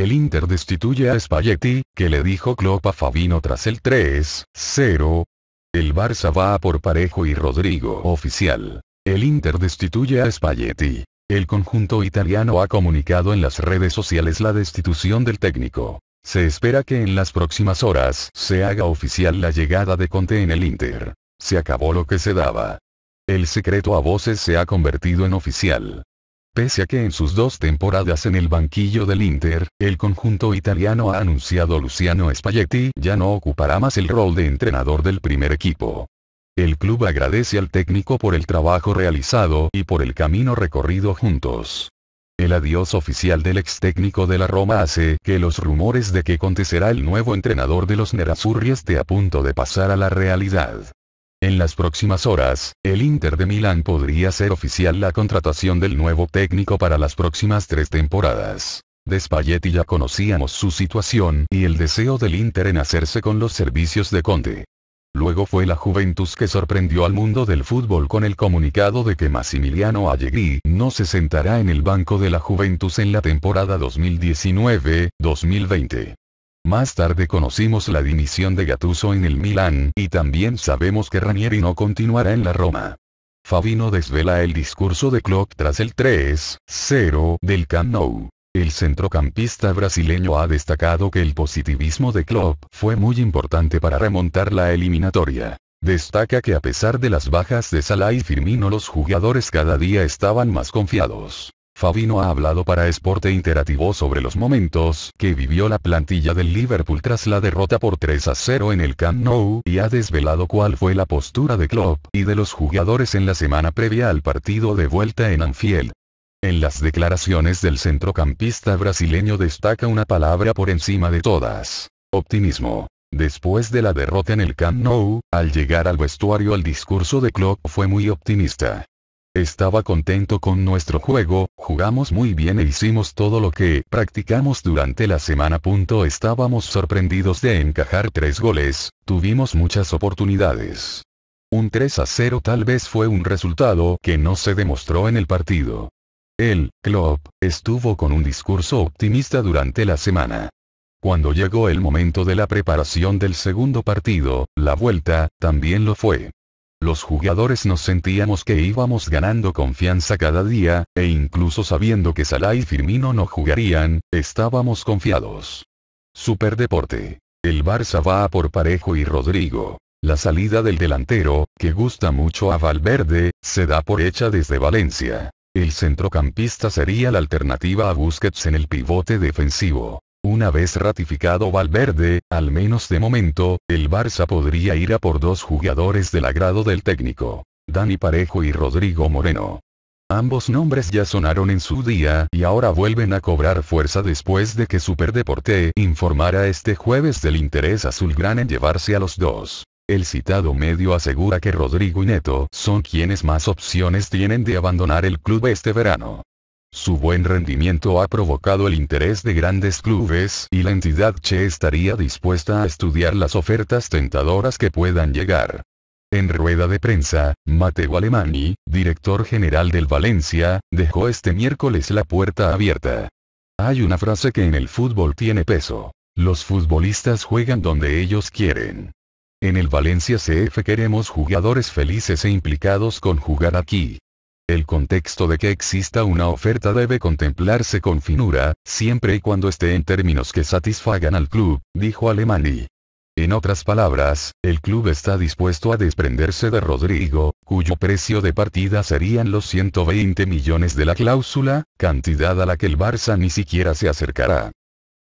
El Inter destituye a Spalletti, que le dijo Klopp a Fabino tras el 3-0. El Barça va por Parejo y Rodrigo oficial. El Inter destituye a Spalletti. El conjunto italiano ha comunicado en las redes sociales la destitución del técnico. Se espera que en las próximas horas se haga oficial la llegada de Conte en el Inter. Se acabó lo que se daba. El secreto a voces se ha convertido en oficial. Pese a que en sus dos temporadas en el banquillo del Inter, el conjunto italiano ha anunciado Luciano Spalletti ya no ocupará más el rol de entrenador del primer equipo. El club agradece al técnico por el trabajo realizado y por el camino recorrido juntos. El adiós oficial del ex técnico de la Roma hace que los rumores de que acontecerá el nuevo entrenador de los Nerazzurri esté a punto de pasar a la realidad. En las próximas horas, el Inter de Milán podría ser oficial la contratación del nuevo técnico para las próximas tres temporadas. De ya conocíamos su situación y el deseo del Inter en hacerse con los servicios de Conte. Luego fue la Juventus que sorprendió al mundo del fútbol con el comunicado de que Massimiliano Allegri no se sentará en el banco de la Juventus en la temporada 2019-2020. Más tarde conocimos la dimisión de Gattuso en el Milan y también sabemos que Ranieri no continuará en la Roma. Fabino desvela el discurso de Klopp tras el 3-0 del Camp El centrocampista brasileño ha destacado que el positivismo de Klopp fue muy importante para remontar la eliminatoria. Destaca que a pesar de las bajas de Salah y Firmino los jugadores cada día estaban más confiados. Fabino ha hablado para Esporte Interativo sobre los momentos que vivió la plantilla del Liverpool tras la derrota por 3 a 0 en el Camp Nou y ha desvelado cuál fue la postura de Klopp y de los jugadores en la semana previa al partido de vuelta en Anfield. En las declaraciones del centrocampista brasileño destaca una palabra por encima de todas. Optimismo. Después de la derrota en el Camp Nou, al llegar al vestuario el discurso de Klopp fue muy optimista. Estaba contento con nuestro juego, jugamos muy bien e hicimos todo lo que practicamos durante la semana. estábamos sorprendidos de encajar tres goles, tuvimos muchas oportunidades. Un 3 a 0 tal vez fue un resultado que no se demostró en el partido. El club estuvo con un discurso optimista durante la semana. Cuando llegó el momento de la preparación del segundo partido, la vuelta, también lo fue. Los jugadores nos sentíamos que íbamos ganando confianza cada día, e incluso sabiendo que Salah y Firmino no jugarían, estábamos confiados. Superdeporte. El Barça va a por Parejo y Rodrigo. La salida del delantero, que gusta mucho a Valverde, se da por hecha desde Valencia. El centrocampista sería la alternativa a Busquets en el pivote defensivo. Una vez ratificado Valverde, al menos de momento, el Barça podría ir a por dos jugadores del agrado del técnico. Dani Parejo y Rodrigo Moreno. Ambos nombres ya sonaron en su día y ahora vuelven a cobrar fuerza después de que Superdeporte informara este jueves del interés azulgrana en llevarse a los dos. El citado medio asegura que Rodrigo y Neto son quienes más opciones tienen de abandonar el club este verano. Su buen rendimiento ha provocado el interés de grandes clubes y la entidad Che estaría dispuesta a estudiar las ofertas tentadoras que puedan llegar. En rueda de prensa, Mateo Alemani, director general del Valencia, dejó este miércoles la puerta abierta. Hay una frase que en el fútbol tiene peso. Los futbolistas juegan donde ellos quieren. En el Valencia CF queremos jugadores felices e implicados con jugar aquí. El contexto de que exista una oferta debe contemplarse con finura, siempre y cuando esté en términos que satisfagan al club, dijo Alemani. En otras palabras, el club está dispuesto a desprenderse de Rodrigo, cuyo precio de partida serían los 120 millones de la cláusula, cantidad a la que el Barça ni siquiera se acercará.